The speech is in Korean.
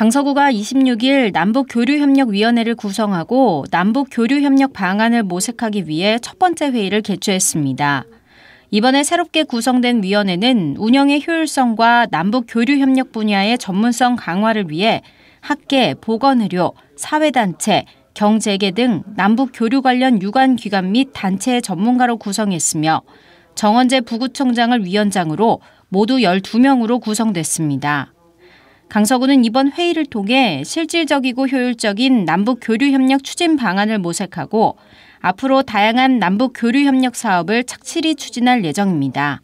강서구가 26일 남북교류협력위원회를 구성하고 남북교류협력 방안을 모색하기 위해 첫 번째 회의를 개최했습니다. 이번에 새롭게 구성된 위원회는 운영의 효율성과 남북교류협력 분야의 전문성 강화를 위해 학계, 보건의료, 사회단체, 경제계 등 남북교류 관련 유관기관 및 단체의 전문가로 구성했으며 정원재 부구청장을 위원장으로 모두 12명으로 구성됐습니다. 강서구는 이번 회의를 통해 실질적이고 효율적인 남북 교류 협력 추진 방안을 모색하고 앞으로 다양한 남북 교류 협력 사업을 착실히 추진할 예정입니다.